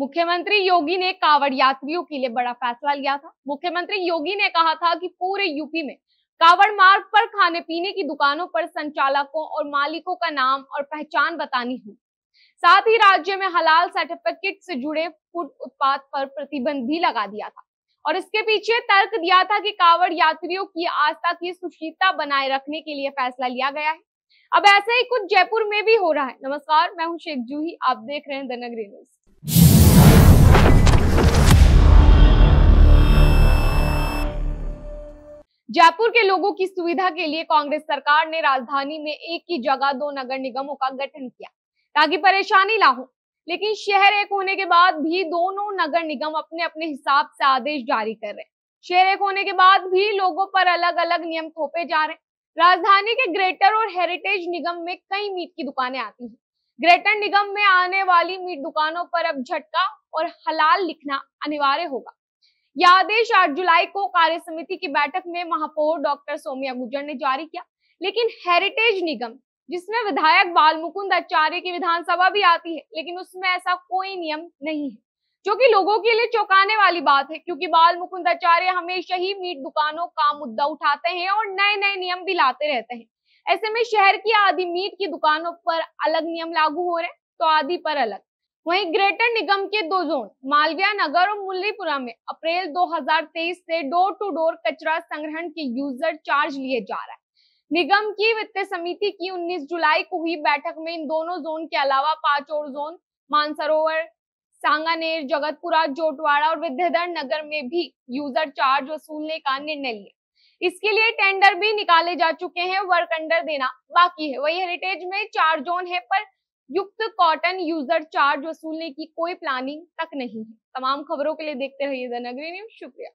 मुख्यमंत्री योगी ने कावड़ यात्रियों के लिए बड़ा फैसला लिया था मुख्यमंत्री योगी ने कहा था कि पूरे यूपी में कावड़ मार्ग पर खाने पीने की दुकानों पर संचालकों और मालिकों का नाम और पहचान बतानी हुई साथ ही राज्य में हलाल सर्टिफिकेट से जुड़े फूड उत्पाद पर प्रतिबंध भी लगा दिया था और इसके पीछे तर्क दिया था कि कावड़ यात्रियों की आस्था की सुशीलता बनाए रखने के लिए फैसला लिया गया है अब ऐसे ही कुछ जयपुर में भी हो रहा है नमस्कार मैं हूं शेख जूही आप देख रहे हैं द नगरी न्यूज जयपुर के लोगों की सुविधा के लिए कांग्रेस सरकार ने राजधानी में एक ही जगह दो नगर निगमों का गठन किया ताकि परेशानी ना हो लेकिन शहर एक होने के बाद भी दोनों नगर निगम अपने अपने हिसाब से आदेश जारी कर रहे हैं शहर एक होने के बाद भी लोगों पर अलग अलग नियम थोपे जा रहे हैं राजधानी के ग्रेटर और हेरिटेज निगम में कई मीट की दुकानें आती हैं ग्रेटर निगम में आने वाली मीट दुकानों पर अब झटका और हलाल लिखना अनिवार्य होगा यह आदेश आठ जुलाई को कार्य समिति की बैठक में महापौर डॉक्टर सोमिया गुजर ने जारी किया लेकिन हेरिटेज निगम जिसमें विधायक बाल मुकुंद आचार्य की विधानसभा भी आती है लेकिन उसमें ऐसा कोई नियम नहीं है जो कि लोगों के लिए चौंकाने वाली बात है क्योंकि बाल मुकुंद आचार्य हमेशा ही मीट दुकानों का मुद्दा उठाते हैं और नए नए नियम भी लाते रहते हैं ऐसे में शहर की आधी मीट की दुकानों पर अलग नियम लागू हो रहे हैं तो आधी पर अलग वहीं ग्रेटर निगम के दो जोन मालविया नगर और मुरलीपुरा में अप्रैल 2023 से डोर टू डोर कचरा संग्रहण के यूजर चार्ज लिए जा रहा है निगम की वित्तीय समिति की 19 जुलाई को हुई बैठक में इन दोनों जोन के अलावा पांच और जोन मानसरोवर सांगानेर जगतपुरा जोटवाड़ा और विद्याधर नगर में भी यूजर चार्ज वसूलने का निर्णय लिया इसके लिए टेंडर भी निकाले जा चुके हैं वर्क अंडर देना बाकी है वही हेरिटेज में चार जोन है पर युक्त कॉटन यूजर चार्ज वसूलने की कोई प्लानिंग तक नहीं है तमाम खबरों के लिए देखते रहिए द नगरी न्यूज शुक्रिया